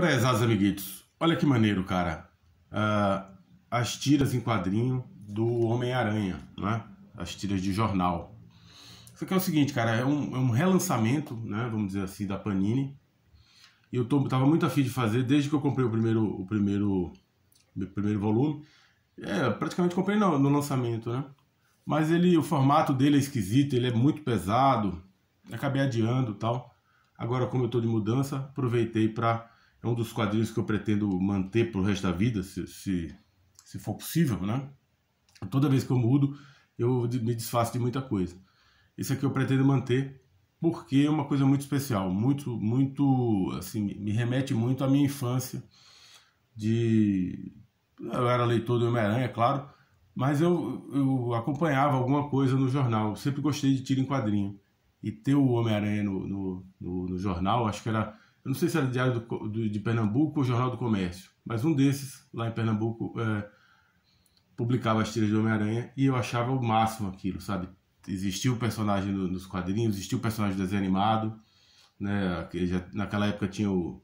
Prezaz amiguitos, olha que maneiro, cara. Uh, as tiras em quadrinho do Homem-Aranha, né? As tiras de jornal. Isso aqui é o seguinte, cara, é um, é um relançamento, né? Vamos dizer assim, da Panini. E eu tô, tava muito afim de fazer desde que eu comprei o primeiro, o primeiro, o primeiro volume. É, praticamente comprei no, no lançamento, né? Mas ele, o formato dele é esquisito, ele é muito pesado. Acabei adiando, tal. Agora, como eu tô de mudança, aproveitei para é um dos quadrinhos que eu pretendo manter pro resto da vida, se, se, se for possível, né? Toda vez que eu mudo, eu me desfaço de muita coisa. Esse aqui eu pretendo manter porque é uma coisa muito especial, muito, muito, assim, me remete muito à minha infância de... Eu era leitor do Homem-Aranha, é claro, mas eu, eu acompanhava alguma coisa no jornal. Eu sempre gostei de tiro em quadrinho. E ter o Homem-Aranha no, no, no, no jornal, acho que era eu não sei se era Diário do, do, de Pernambuco ou Jornal do Comércio, mas um desses, lá em Pernambuco, é, publicava as tiras de Homem-Aranha e eu achava o máximo aquilo, sabe? Existia o personagem nos quadrinhos, existia o personagem do desenho animado, né? Já, naquela época tinha o,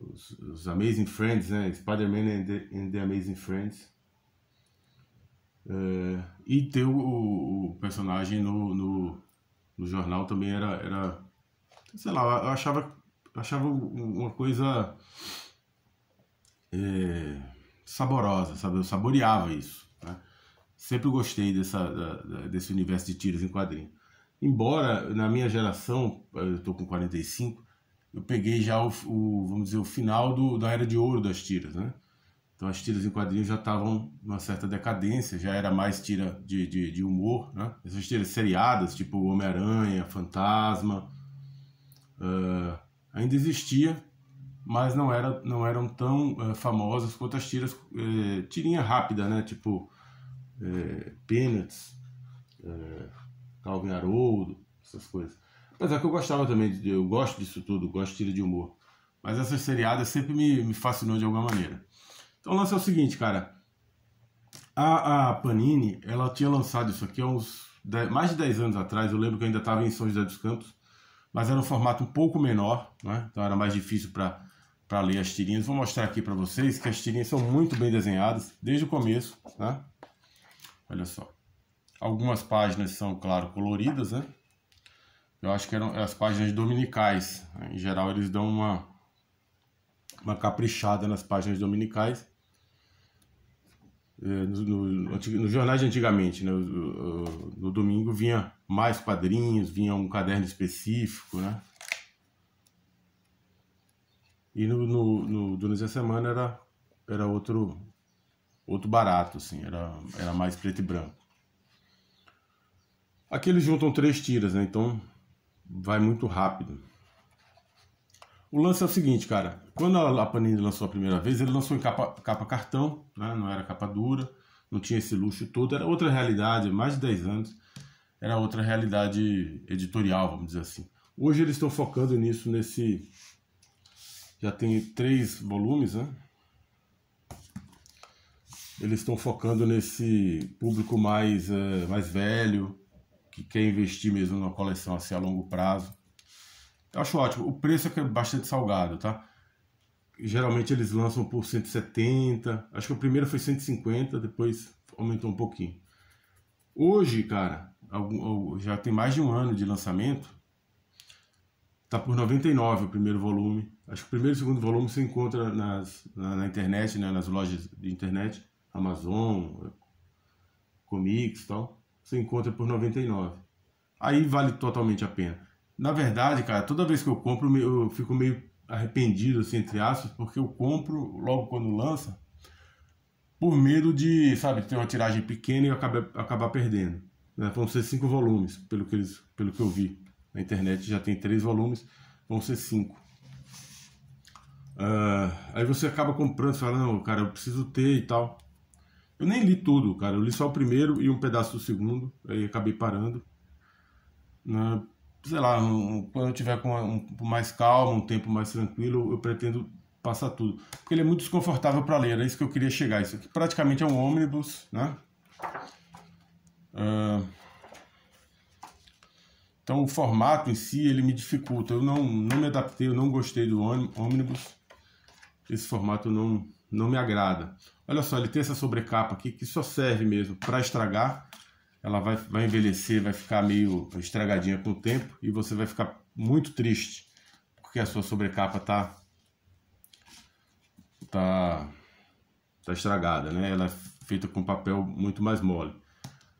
os, os, Amazing Friends, né? Spider-Man and, and, the Amazing Friends. É, e ter o, o personagem no, no, no jornal também era, era sei lá, eu achava achava uma coisa é, saborosa, sabe? Eu saboreava isso. Né? Sempre gostei dessa, da, desse universo de tiros em quadrinho. Embora na minha geração, eu estou com 45, eu peguei já o, o, vamos dizer, o final do, da era de ouro das tiras, né? Então as tiras em quadrinhos já estavam numa certa decadência, já era mais tira de, de, de humor, né? Essas tiras seriadas, tipo Homem-Aranha, Fantasma, uh, ainda existia, mas não, era, não eram tão é, famosas quanto as tiras é, tirinha rápida, né? Tipo é, Peanuts, é, Calvin Haroldo, essas coisas. Apesar que eu gostava também, de, eu gosto disso tudo, gosto de tira de humor. Mas essas seriadas sempre me, me fascinou de alguma maneira. Então o lance é o seguinte, cara. A, a Panini, ela tinha lançado isso aqui há uns 10, mais de 10 anos atrás. Eu lembro que eu ainda estava em São José dos Campos mas era um formato um pouco menor, né? então era mais difícil para ler as tirinhas. Vou mostrar aqui para vocês que as tirinhas são muito bem desenhadas desde o começo. Né? Olha só. Algumas páginas são, claro, coloridas, né? Eu acho que eram as páginas dominicais. Em geral, eles dão uma, uma caprichada nas páginas dominicais. É, nos no, no jornais de antigamente, né? no domingo vinha mais quadrinhos, vinha um caderno específico, né? E no, no, no, durante a semana era, era outro, outro barato, assim, era, era mais preto e branco. Aqui eles juntam três tiras, né? Então vai muito rápido. O lance é o seguinte, cara. Quando a Panini lançou a primeira vez, ele lançou em capa, capa cartão, né? não era capa dura, não tinha esse luxo todo, era outra realidade, mais de 10 anos, era outra realidade editorial, vamos dizer assim. Hoje eles estão focando nisso, nesse. Já tem três volumes, né? Eles estão focando nesse público mais, é, mais velho, que quer investir mesmo numa coleção assim, a longo prazo. Eu acho ótimo. O preço é que é bastante salgado, tá? Geralmente eles lançam por 170. Acho que o primeiro foi 150, depois aumentou um pouquinho. Hoje, cara, já tem mais de um ano de lançamento. Tá por 99 o primeiro volume. Acho que o primeiro e o segundo volume você encontra nas, na, na internet, né? nas lojas de internet, Amazon, Comics e tal. Você encontra por 99. Aí vale totalmente a pena. Na verdade, cara, toda vez que eu compro, eu fico meio arrependido, assim, entre aspas, porque eu compro logo quando lança, por medo de, sabe, ter uma tiragem pequena e acabar, acabar perdendo. Né? Vão ser cinco volumes, pelo que, eles, pelo que eu vi na internet, já tem três volumes, vão ser cinco. Uh, aí você acaba comprando, você fala, não, cara, eu preciso ter e tal. Eu nem li tudo, cara, eu li só o primeiro e um pedaço do segundo, aí acabei parando. Né? sei lá, um, quando eu tiver com um, um, mais calmo, um tempo mais tranquilo, eu pretendo passar tudo. Porque ele é muito desconfortável para ler, é isso que eu queria chegar. Isso aqui praticamente é um ônibus, né? Uh, então o formato em si, ele me dificulta. Eu não, não me adaptei, eu não gostei do ônibus. Esse formato não, não me agrada. Olha só, ele tem essa sobrecapa aqui que só serve mesmo para estragar ela vai, vai envelhecer, vai ficar meio estragadinha com o tempo e você vai ficar muito triste porque a sua sobrecapa tá tá tá estragada, né? Ela é feita com papel muito mais mole.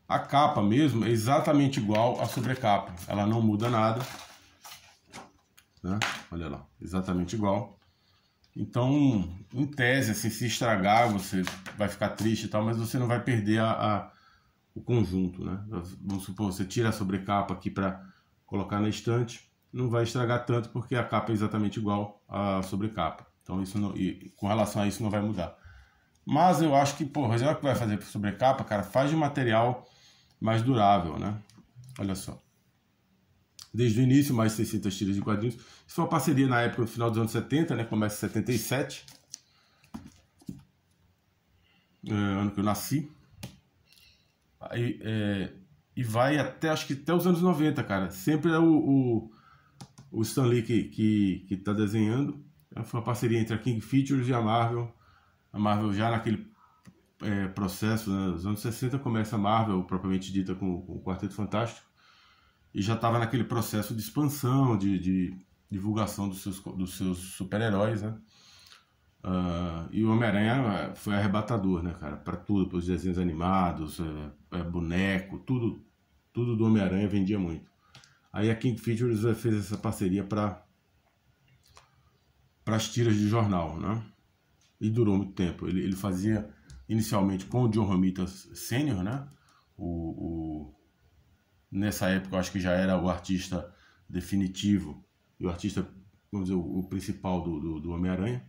A capa mesmo é exatamente igual à sobrecapa, ela não muda nada, né? Olha lá, exatamente igual. Então, em tese, assim, se estragar, você vai ficar triste e tal, mas você não vai perder a, a o conjunto, né? Vamos supor, você tira a sobrecapa aqui para colocar na estante, não vai estragar tanto porque a capa é exatamente igual à sobrecapa. Então isso não, e com relação a isso não vai mudar. Mas eu acho que, porra, já que vai fazer sobrecapa, cara, faz de material mais durável, né? Olha só. Desde o início, mais 600 tiras de quadrinhos. Isso foi uma parceria na época, no final dos anos 70, né? Começa em 77. É, ano que eu nasci. Aí, é, e vai até, acho que até os anos 90, cara. Sempre é o, o, o Stan Lee que, que, que tá desenhando. É, foi uma parceria entre a King Features e a Marvel. A Marvel já naquele é, processo, né? nos anos 60 começa a Marvel, propriamente dita, com, com o Quarteto Fantástico. E já estava naquele processo de expansão, de, de divulgação dos seus, dos seus super-heróis, né? Uh, e o Homem-Aranha ah, foi arrebatador, né, cara? Para tudo, para os desenhos animados, uh, boneco, tudo, tudo do Homem-Aranha vendia muito. Aí a King Features eh, fez essa parceria para para as tiras de jornal, né? E durou muito tempo. Ele, ele fazia inicialmente com o John Romita Sênior, né? O, o, nessa época eu acho que já era o artista definitivo e o artista, vamos dizer, o, o principal do, do, do Homem-Aranha.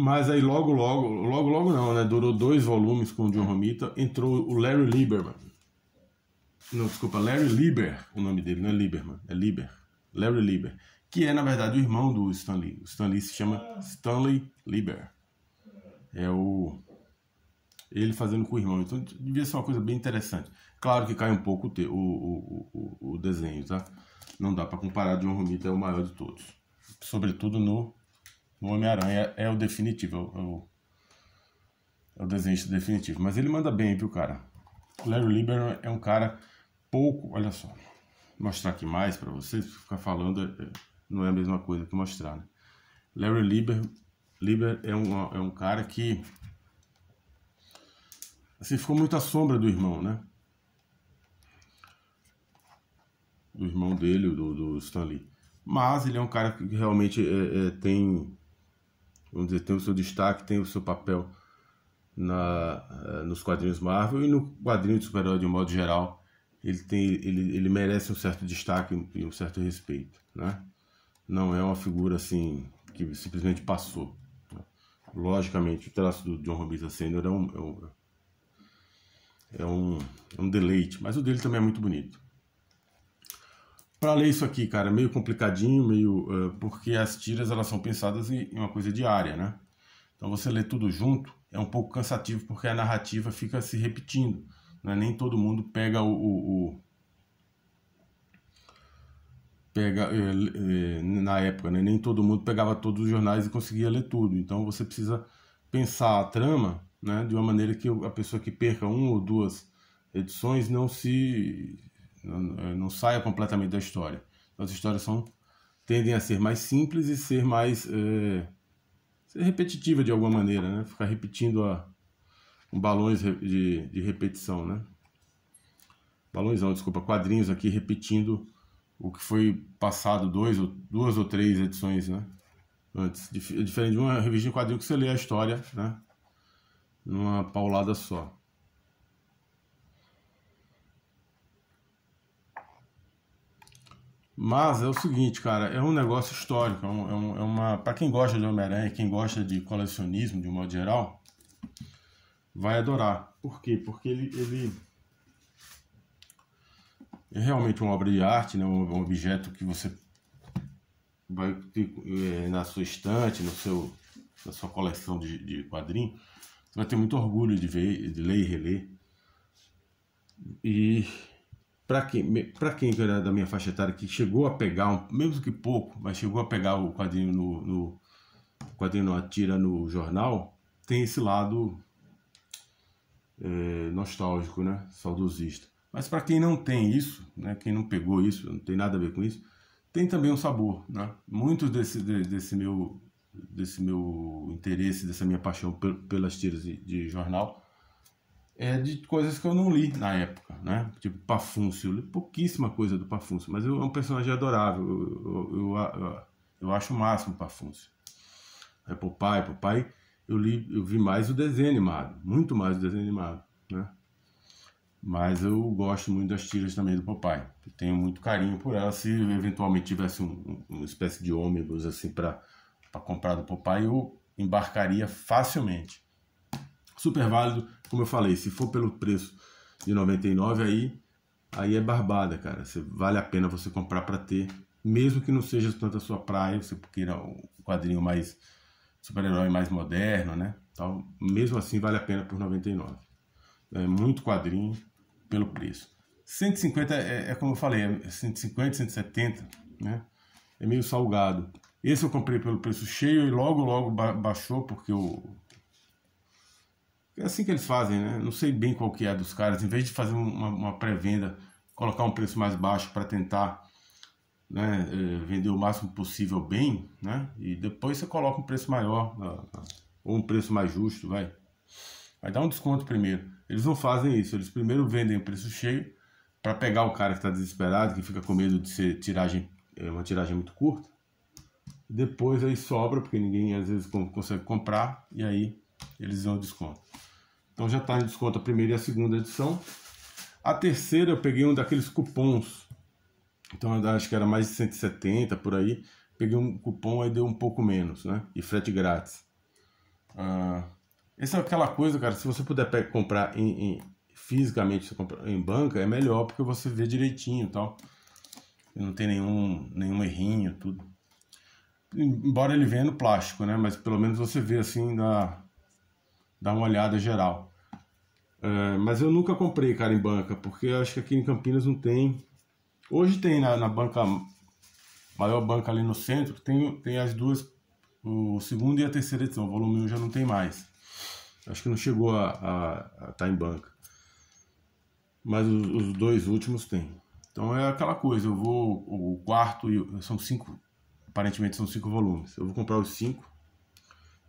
Mas aí logo, logo, logo, logo não, né? Durou dois volumes com o John Romita, entrou o Larry Lieberman. Não, desculpa, Larry Lieber, o nome dele, não é Lieberman, é Lieber. Larry Lieber, que é na verdade o irmão do Stanley. O Stanley se chama Stanley Lieber. É o ele fazendo com o irmão. Então devia ser uma coisa bem interessante. Claro que cai um pouco o, o, o, o desenho, tá? Não dá para comparar John Romita é o maior de todos, sobretudo no no Homem-Aranha é o definitivo, é o, é o é definitivo. Mas ele manda bem, viu, cara? O Larry Lieberman é um cara pouco. Olha só, vou mostrar aqui mais para vocês, ficar falando é, é, não é a mesma coisa que mostrar, né? Larry Lieber, Lieber é, um, é um cara que. Assim, ficou muito à sombra do irmão, né? Do irmão dele, do, do Stanley. Mas ele é um cara que realmente é, é, tem vamos dizer, tem o seu destaque, tem o seu papel na, eh, nos quadrinhos Marvel e no quadrinho de super-herói de um modo geral, ele, tem, ele, ele merece um certo destaque e um certo respeito, né? Não é uma figura assim que simplesmente passou. Né? Logicamente, o traço do John Romita Sr. é um, é um, é um, é um deleite, mas o dele também é muito bonito para ler isso aqui, cara, é meio complicadinho, meio uh, porque as tiras elas são pensadas em, em uma coisa diária, né? Então você lê tudo junto é um pouco cansativo porque a narrativa fica se repetindo. Né? Nem todo mundo pega o, o, o pega é, é, na época, né? nem todo mundo pegava todos os jornais e conseguia ler tudo. Então você precisa pensar a trama né? de uma maneira que a pessoa que perca uma ou duas edições não se não saia completamente da história. Então, as histórias são, tendem a ser mais simples e ser mais é, ser repetitiva de alguma maneira, né? Ficar repetindo a, um balões de, de repetição, né? Balões não, desculpa, quadrinhos aqui repetindo o que foi passado dois, ou, duas ou três edições, né? Antes, é diferente de uma revista de quadrinho que você lê a história, né? Numa paulada só. Mas é o seguinte, cara, é um negócio histórico, é, um, é, é uma... Para quem gosta de Homem-Aranha, quem gosta de colecionismo, de um modo geral, vai adorar. Por quê? Porque ele, ele é realmente uma obra de arte, né? um, objeto que você vai ter é, na sua estante, no seu, na sua coleção de, de quadrinhos. Você vai ter muito orgulho de ver, de ler e reler. E para quem, pra quem era da minha faixa etária que chegou a pegar, mesmo que pouco, mas chegou a pegar o quadrinho no, no quadrinho não no jornal, tem esse lado é, nostálgico, né? Saudosista. Mas para quem não tem isso, né? Quem não pegou isso, não tem nada a ver com isso, tem também um sabor, né? Muitos desse, desse meu desse meu interesse, dessa minha paixão pelas tiras de, de jornal é de coisas que eu não li na época, né? Tipo Pafuncio, eu li pouquíssima coisa do Pafuncio, mas eu, é um personagem adorável, eu, eu, eu, eu acho o máximo Pafuncio. É Popeye, Popeye, eu li, eu vi mais o desenho animado, muito mais o desenho animado, né? Mas eu gosto muito das tiras também do Popeye, tenho muito carinho por elas. Se eventualmente tivesse um, uma espécie de ônibus assim para comprar do Popeye, eu embarcaria facilmente. Super válido, como eu falei, se for pelo preço de 99 aí, aí é barbada, cara. Você, vale a pena você comprar para ter, mesmo que não seja tanto a sua praia, você queira um quadrinho mais super-herói mais moderno, né? Tal, mesmo assim vale a pena por 99. É muito quadrinho pelo preço. 150 é, é como eu falei, é 150, 170, né? É meio salgado. Esse eu comprei pelo preço cheio e logo logo ba baixou porque o é assim que eles fazem, né? Não sei bem qual que é dos caras. Em vez de fazer uma, uma pré-venda, colocar um preço mais baixo para tentar né, eh, vender o máximo possível bem, né? E depois você coloca um preço maior ah, ah, ou um preço mais justo, vai. Vai dar um desconto primeiro. Eles não fazem isso. Eles primeiro vendem o preço cheio para pegar o cara que está desesperado, que fica com medo de ser tiragem, eh, uma tiragem muito curta. Depois aí sobra porque ninguém às vezes consegue comprar e aí eles dão desconto. Então já está em desconto a primeira e a segunda edição. A terceira eu peguei um daqueles cupons. Então acho que era mais de 170 por aí. Peguei um cupom aí deu um pouco menos, né? E frete grátis. Ah, essa é aquela coisa, cara. Se você puder comprar em, em, fisicamente em banca, é melhor porque você vê direitinho e tal. Não tem nenhum, nenhum errinho, tudo. Embora ele venha no plástico, né? Mas pelo menos você vê assim, dá, dá uma olhada geral. É, mas eu nunca comprei, cara, em banca, porque eu acho que aqui em Campinas não tem. Hoje tem na, na banca, maior banca ali no centro, tem, tem as duas, o segundo e a terceira edição. O volume 1 já não tem mais. Acho que não chegou a estar tá em banca. Mas os, os dois últimos tem. Então é aquela coisa, eu vou. O quarto e. São cinco. Aparentemente são cinco volumes. Eu vou comprar os cinco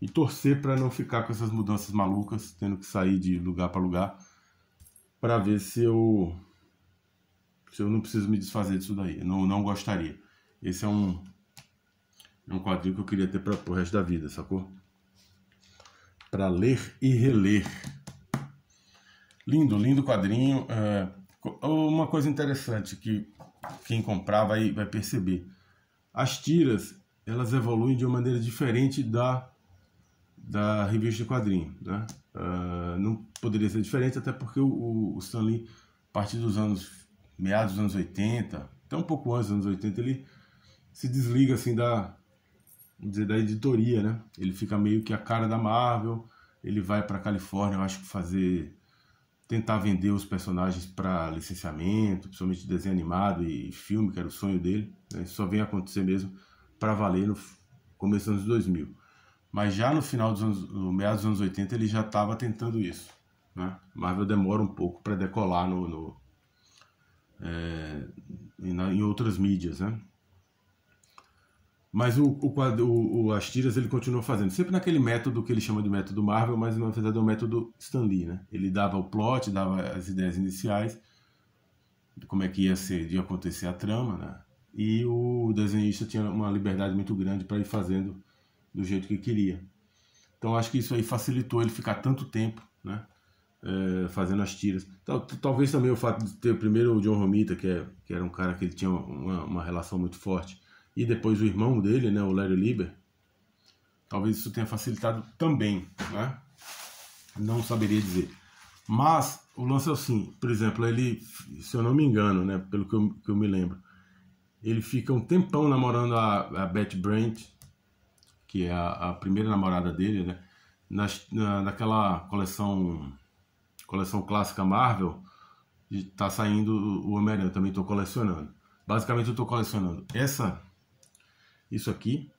e torcer para não ficar com essas mudanças malucas, tendo que sair de lugar para lugar, para ver se eu se eu não preciso me desfazer disso daí. não, não gostaria. Esse é um é um quadrinho que eu queria ter para o resto da vida, sacou? Para ler e reler. Lindo, lindo quadrinho. É, uma coisa interessante que quem comprar vai, vai perceber. As tiras, elas evoluem de uma maneira diferente da da revista quadrinho, né? Uh, não poderia ser diferente, até porque o, o Stan Lee, a partir dos anos meados dos anos 80, até um pouco antes dos anos 80, ele se desliga assim da dizer, da editoria, né? Ele fica meio que a cara da Marvel, ele vai para Califórnia, eu acho que fazer tentar vender os personagens para licenciamento, principalmente desenho animado e filme, que era o sonho dele. Né? só vem acontecer mesmo para valer no começo dos anos 2000. Mas já no final dos anos, no meados dos anos 80 ele já estava tentando isso. Né? Marvel demora um pouco para decolar no, no é, em, em, outras mídias, né? Mas o, o, o, as tiras ele continuou fazendo, sempre naquele método que ele chama de método Marvel, mas na verdade é o método Stan Lee, né? Ele dava o plot, dava as ideias iniciais, de como é que ia ser, de acontecer a trama, né? E o desenhista tinha uma liberdade muito grande para ir fazendo do jeito que queria. Então acho que isso aí facilitou ele ficar tanto tempo, né? É, fazendo as tiras. talvez também o fato de ter primeiro o John Romita, que, é, que era um cara que ele tinha uma, uma, relação muito forte, e depois o irmão dele, né, o Larry Lieber, talvez isso tenha facilitado também, né? Não saberia dizer. Mas o lance é assim, por exemplo, ele, se eu não me engano, né, pelo que eu, que eu me lembro, ele fica um tempão namorando a, a Beth Brant, que é a, a primeira namorada dele, né? Nas, na, naquela coleção coleção clássica Marvel, está saindo o Homem-Aranha, também estou colecionando. Basicamente eu estou colecionando essa, isso aqui,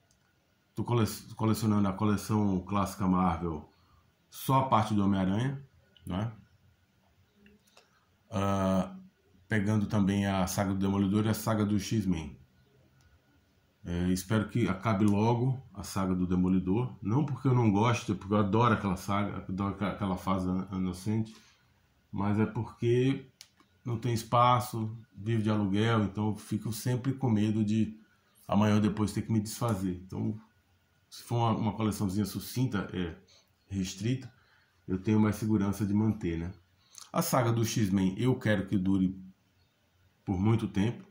estou cole, colecionando a coleção clássica Marvel, só a parte do Homem-Aranha, né? Uh, pegando também a saga do Demolidor e a saga do X-Men. É, espero que acabe logo a saga do Demolidor. Não porque eu não gosto, é porque eu adoro aquela saga, adoro aquela fase inocente, mas é porque não tem espaço, vivo de aluguel, então fico sempre com medo de amanhã ou depois ter que me desfazer. Então, se for uma, uma coleçãozinha sucinta, é, restrita, eu tenho mais segurança de manter, né? A saga do X-Men eu quero que dure por muito tempo.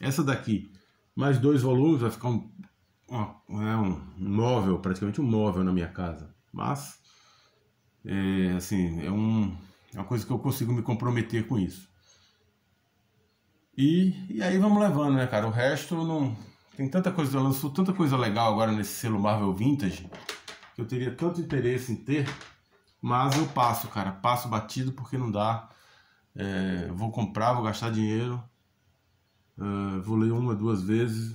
Essa daqui mais dois volumes, vai ficar um, é um móvel, praticamente um móvel na minha casa. Mas, é, assim, é, um, é uma coisa que eu consigo me comprometer com isso. E, e aí vamos levando, né, cara? O resto não. Tem tanta coisa, lançou tanta coisa legal agora nesse selo Marvel Vintage que eu teria tanto interesse em ter, mas eu passo, cara, passo batido porque não dá. É, vou comprar, vou gastar dinheiro Uh, vou ler uma, duas vezes,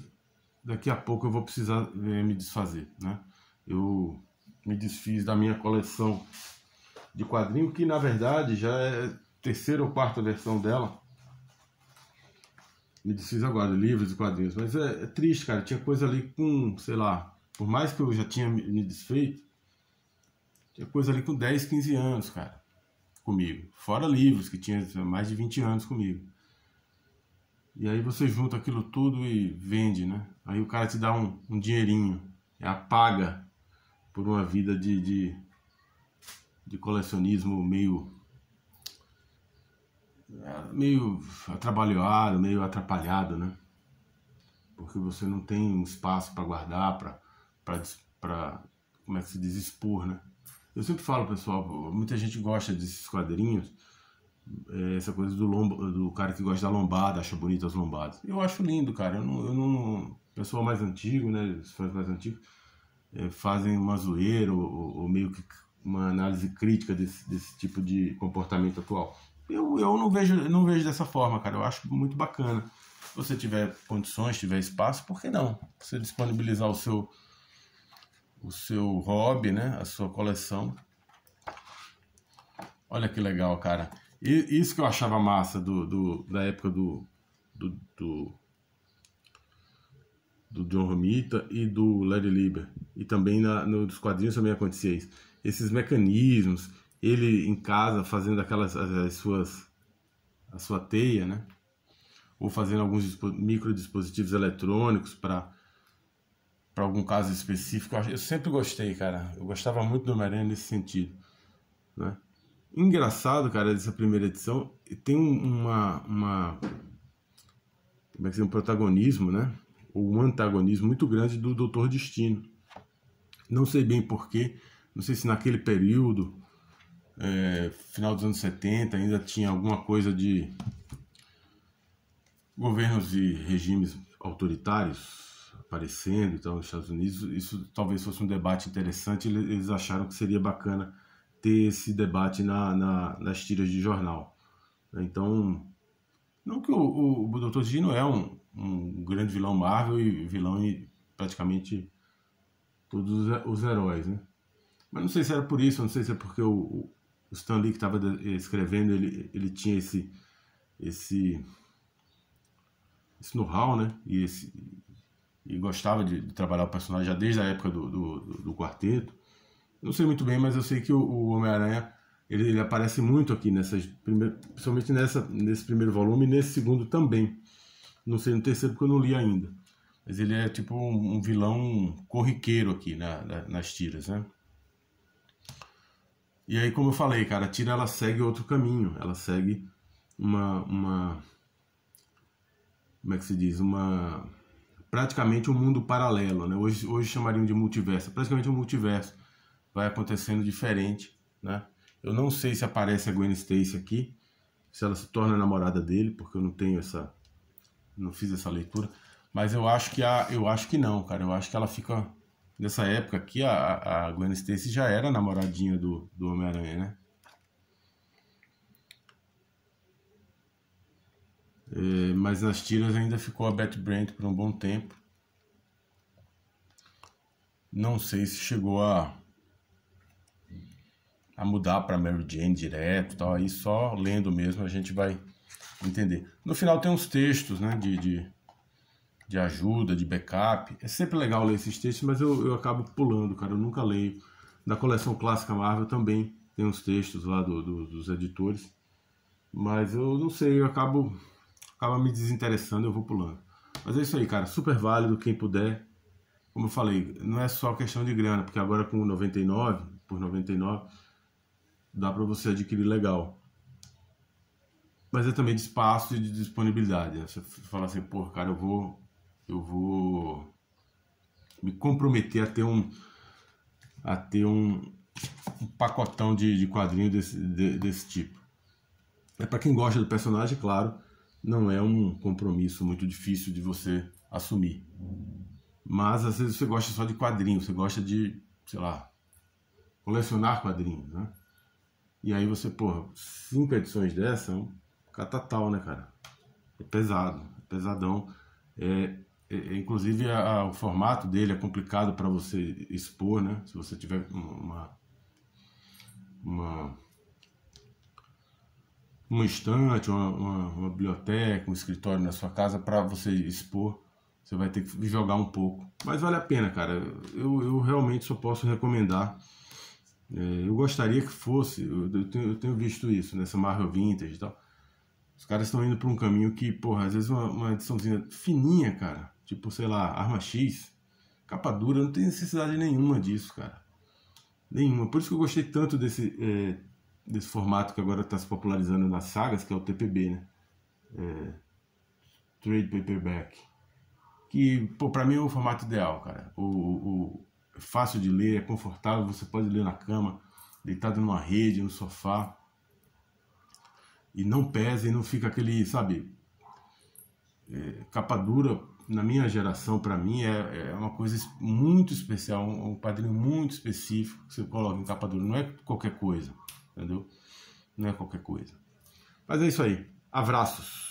daqui a pouco eu vou precisar é, me desfazer, né? Eu me desfiz da minha coleção de quadrinho, que na verdade já é terceira ou quarta versão dela. Me desfiz agora, livros e quadrinhos. Mas é, é triste, cara. Tinha coisa ali com, sei lá, por mais que eu já tinha me desfeito, tinha coisa ali com 10, 15 anos, cara, comigo. Fora livros, que tinha mais de 20 anos comigo. E aí você junta aquilo tudo e vende, né? Aí o cara te dá um, um dinheirinho, é a paga por uma vida de, de, de colecionismo meio meio atrabalhado, meio atrapalhado, né? Porque você não tem um espaço para guardar, para como é que se diz, expor, né? Eu sempre falo, pessoal, muita gente gosta desses quadrinhos é, essa coisa do, lomba, do cara que gosta da lombada, acha bonito as lombadas. Eu acho lindo, cara. Eu não. Eu não pessoal mais antigo, né? Os fãs mais antigos é, fazem uma zoeira ou, ou, meio que uma análise crítica desse, desse tipo de comportamento atual. Eu, eu não vejo não vejo dessa forma, cara. Eu acho muito bacana. Se você tiver condições, tiver espaço, por que não? Você disponibilizar o seu o seu hobby, né? A sua coleção. Olha que legal, cara. E, isso que eu achava massa do, do da época do, do, do, do John Romita e do Larry Lieber. E também na, nos quadrinhos também acontecia isso. Esses mecanismos, ele em casa fazendo aquelas as, as suas a sua teia, né? Ou fazendo alguns microdispositivos eletrônicos para para algum caso específico. Eu sempre gostei, cara. Eu gostava muito do Homem-Aranha nesse sentido, né? Engraçado, cara, dessa primeira edição, tem uma, uma como é que se um protagonismo, né? Ou um antagonismo muito grande do Doutor Destino. Não sei bem porquê, não sei se naquele período, é, final dos anos 70, ainda tinha alguma coisa de governos e regimes autoritários aparecendo então nos Estados Unidos. Isso talvez fosse um debate interessante, eles acharam que seria bacana ter esse debate na, na, nas tiras de jornal. Então, não que o, o, o Dr. Gino é um, um grande vilão Marvel e vilão em praticamente todos os heróis, né? Mas não sei se era por isso, não sei se é porque o, o Stan Lee que estava escrevendo, ele, ele tinha esse esse esse know-how, né? E, esse, e gostava de, de, trabalhar o personagem já desde a época do, do, do quarteto. Não sei muito bem, mas eu sei que o, o Homem-Aranha ele, ele, aparece muito aqui nessas principalmente nessa, nesse primeiro volume e nesse segundo também. Não sei no terceiro porque eu não li ainda. Mas ele é tipo um, um vilão corriqueiro aqui na, na, nas tiras, né? E aí, como eu falei, cara, a tira ela segue outro caminho. Ela segue uma, uma como é que se diz, uma praticamente um mundo paralelo, né? Hoje, hoje chamariam de multiverso, é praticamente um multiverso, vai acontecendo diferente, né? Eu não sei se aparece a Gwen Stacy aqui, se ela se torna namorada dele, porque eu não tenho essa não fiz essa leitura, mas eu acho que a eu acho que não, cara, eu acho que ela fica nessa época aqui a, a Gwen Stacy já era namoradinha do do Homem-Aranha, né? É, mas nas tiras ainda ficou a Betty Brant por um bom tempo. Não sei se chegou a a mudar para Mary Jane direto, tal. Aí só lendo mesmo a gente vai entender. No final tem uns textos, né, de, de, de ajuda, de backup. É sempre legal ler esses textos, mas eu, eu acabo pulando, cara. Eu nunca leio. Da coleção clássica Marvel também tem uns textos lá do, do, dos editores, mas eu não sei, eu acabo, acabo me desinteressando, eu vou pulando. Mas é isso aí, cara. Super válido quem puder. Como eu falei, não é só questão de grana, porque agora com 99 por 99 dá para você adquirir legal. Mas é também de espaço e de disponibilidade. Você fala assim, pô, cara, eu vou, eu vou me comprometer a ter um, a ter um, um pacotão de, de quadrinho desse, de, desse tipo. É para quem gosta do personagem, claro, não é um compromisso muito difícil de você assumir. Mas às vezes você gosta só de quadrinhos, você gosta de, sei lá, colecionar quadrinhos, né? E aí você, porra, cinco edições dessa é um catatal, né, cara? É pesado, é pesadão. É, é, é inclusive, a, a, o formato dele é complicado para você expor, né? Se você tiver uma, uma, uma estante, uma, uma, uma biblioteca, um escritório na sua casa para você expor, você vai ter que jogar um pouco. Mas vale a pena, cara. Eu, eu realmente só posso recomendar é, eu gostaria que fosse, eu tenho, eu tenho, visto isso nessa né, Marvel Vintage e tal. Os caras estão indo para um caminho que, porra, às vezes uma, uma ediçãozinha fininha, cara, tipo, sei lá, Arma X, capa dura, não tem necessidade nenhuma disso, cara. Nenhuma. Por isso que eu gostei tanto desse, é, desse formato que agora está se popularizando nas sagas, que é o TPB, né? É, Trade Paperback. Que, pô, pra mim é o formato ideal, cara. o, o fácil de ler, é confortável, você pode ler na cama, deitado numa rede, no sofá. E não pesa e não fica aquele, sabe? É, capa dura, na minha geração, para mim, é, é, uma coisa muito especial, um, um muito específico que você coloca em capa dura. Não é qualquer coisa, entendeu? Não é qualquer coisa. Mas é isso aí. Abraços.